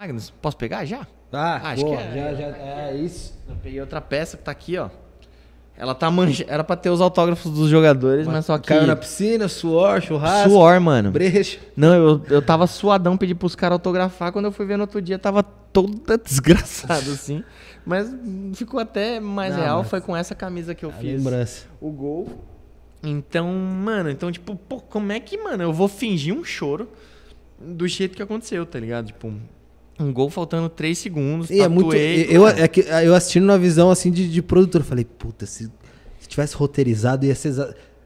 Magnus, posso pegar já? Tá, ah, acho boa, que é, já, já, é isso. Eu peguei outra peça que tá aqui, ó. Ela tá manja... Era pra ter os autógrafos dos jogadores, mas, mas só que. Caiu na piscina, suor, churrasco. Suor, mano. Brecha. Não, eu, eu tava suadão, pedi pros caras autografar. Quando eu fui ver no outro dia, tava toda desgraçado, assim. Mas ficou até mais Não, real. Foi com essa camisa que eu fiz. Lembrança. O gol. Então, mano, então, tipo, pô, como é que, mano, eu vou fingir um choro do jeito que aconteceu, tá ligado? Tipo, um gol faltando 3 segundos. E é muito. Eu, é que, é, eu assistindo uma visão assim de, de produtor, falei, puta, se, se tivesse roteirizado ia ser.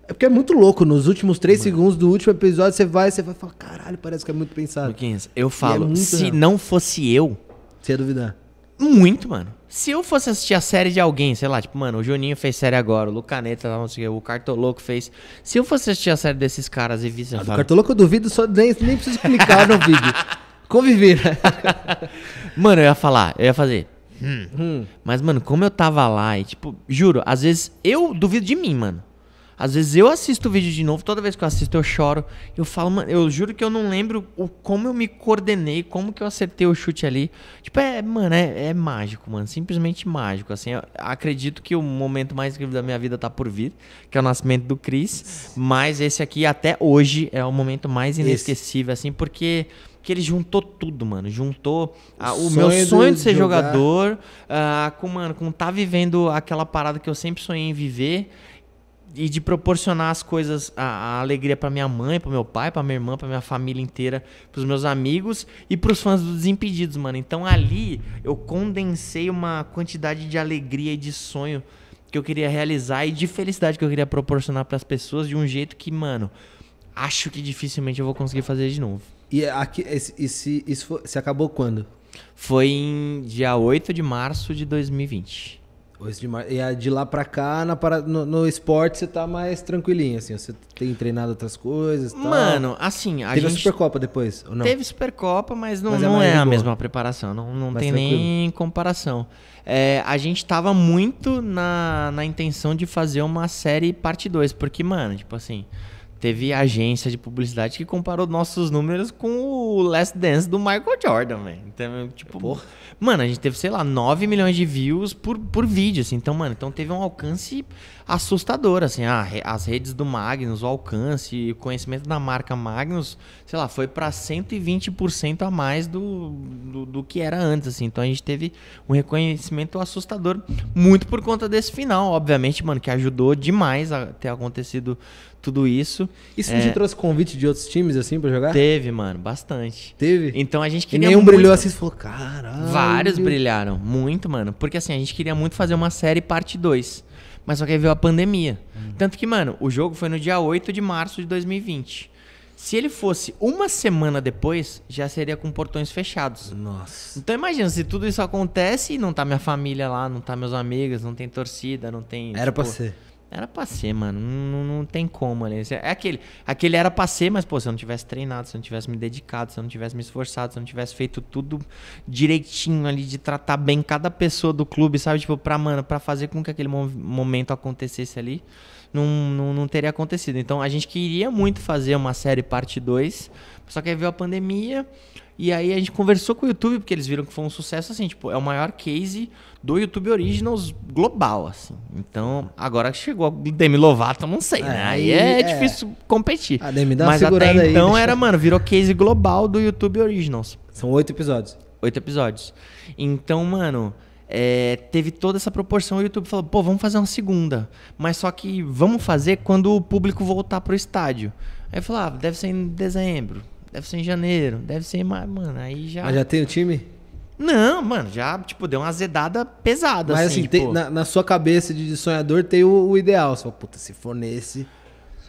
É porque é muito louco. Nos últimos três segundos do último episódio, você vai, você vai falar, caralho, parece que é muito pensado. Luquinhas, eu é falo, é se não fosse eu. Você ia duvidar. Muito, mano. Se eu fosse assistir a série de alguém, sei lá, tipo, mano, o Juninho fez série agora, o Lucaneta, o Cartoloco fez. Se eu fosse assistir a série desses caras e visse. Ah, o Cartoloco eu duvido, só nem, nem preciso clicar no vídeo. Conviver. Né? mano, eu ia falar, eu ia fazer. Hum. Hum. Mas, mano, como eu tava lá e, tipo, juro, às vezes eu duvido de mim, mano. Às vezes eu assisto o vídeo de novo, toda vez que eu assisto eu choro. Eu falo, mano, eu juro que eu não lembro o, como eu me coordenei, como que eu acertei o chute ali. Tipo, é, mano, é, é mágico, mano. Simplesmente mágico. Assim, acredito que o momento mais incrível da minha vida tá por vir, que é o nascimento do Chris. Mas esse aqui, até hoje, é o momento mais inesquecível, esse. assim, porque que ele juntou tudo, mano. Juntou a, ah, o, sonho meu sonho de, de ser jogar. jogador ah, com, mano, com tá vivendo aquela parada que eu sempre sonhei em viver e de proporcionar as coisas, a, a alegria para minha mãe, para meu pai, para minha irmã, para minha família inteira, pros meus amigos e pros fãs dos Desimpedidos, mano. Então ali eu condensei uma quantidade de alegria e de sonho que eu queria realizar e de felicidade que eu queria proporcionar para as pessoas de um jeito que, mano, acho que dificilmente eu vou conseguir fazer de novo. E aqui, esse, esse, isso foi, se acabou quando? Foi em dia 8 de março de 2020. 8 de março. E de lá pra cá, na, no, no esporte, você tá mais tranquilinho, assim. Você tem treinado outras coisas tal. Mano, assim, a teve gente... Teve a Supercopa depois, ou não? Teve Supercopa, mas não, mas é não é, a mesma preparação. Não, não tem tranquilo. nem comparação. É, a gente tava muito na, na intenção de fazer uma série parte 2. Porque, mano, tipo assim teve agência de publicidade que comparou nossos números com o Last Dance do Michael Jordan, velho. Então, tipo, Porra. mano, a gente teve, sei lá, 9 milhões de views por, por vídeo, assim. Então, mano, então teve um alcance assustador, assim. Ah, as redes do Magnus, o alcance o conhecimento da marca Magnus, sei lá, foi para 120% a mais do, do, do que era antes, assim. Então a gente teve um reconhecimento assustador, muito por conta desse final, obviamente, mano, que ajudou demais a ter acontecido tudo isso. Isso é... te trouxe convite de outros times, assim, pra jogar? Teve, mano, bastante. Teve? Então a gente queria. E nenhum muito... brilhou assim e falou, caralho. Vários brilharam, muito, mano. Porque assim, a gente queria muito fazer uma série parte 2. Mas só que aí veio a pandemia. Hum. Tanto que, mano, o jogo foi no dia 8 de março de 2020. Se ele fosse uma semana depois, já seria com portões fechados. Nossa. Então imagina, se tudo isso acontece e não tá minha família lá, não tá meus amigos, não tem torcida, não tem. Era tipo, pra ser. Era pra ser, mano. Não, não tem como, mano. é aquele. Aquele era pra ser, mas, pô, se eu não tivesse treinado, se eu não tivesse me dedicado, se eu não tivesse me esforçado, se eu não tivesse feito tudo direitinho ali, de tratar bem cada pessoa do clube, sabe? Tipo, pra, mano, pra fazer com que aquele momento acontecesse ali não, não, não teria acontecido. Então a gente queria muito fazer uma série parte 2, só que aí veio a pandemia. E aí a gente conversou com o YouTube, porque eles viram que foi um sucesso, assim, tipo, é o maior case do YouTube Originals global, assim. Então, agora que chegou a Demi Lovato, não sei, é, né? Aí é, é, difícil competir. A Demi dá Mas até então era, mano, virou case global do YouTube Originals. São oito episódios. Oito episódios. Então, mano, é, teve toda essa proporção. O YouTube falou: pô, vamos fazer uma segunda. Mas só que vamos fazer quando o público voltar pro estádio. Aí eu falava: ah, deve ser em dezembro, deve ser em janeiro, deve ser em maio. Mano, aí já. Mas já tem o time? Não, mano, já, tipo, deu uma azedada pesada. Mas assim, assim tem, na, na, sua cabeça de sonhador tem o, o ideal. Você fala, puta, se for nesse.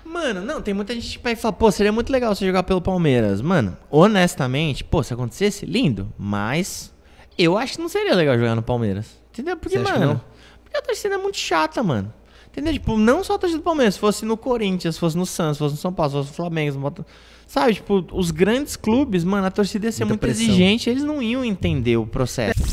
Mano, não, tem muita gente que pega e fala, pô, seria muito legal você jogar pelo Palmeiras. Mano, honestamente, pô, se acontecesse, lindo. Mas eu acho que não seria legal jogar no Palmeiras. Entendeu? Porque, Você mano. Porque a torcida é muito chata, mano. Entendeu? Tipo, não só a torcida do Palmeiras, se fosse no Corinthians, se fosse no Santos, se fosse no São Paulo, se fosse no Flamengo, sabe? Tipo, os grandes clubes, mano, a torcida ia ser Muita muito pressão. exigente, eles não iam entender o processo.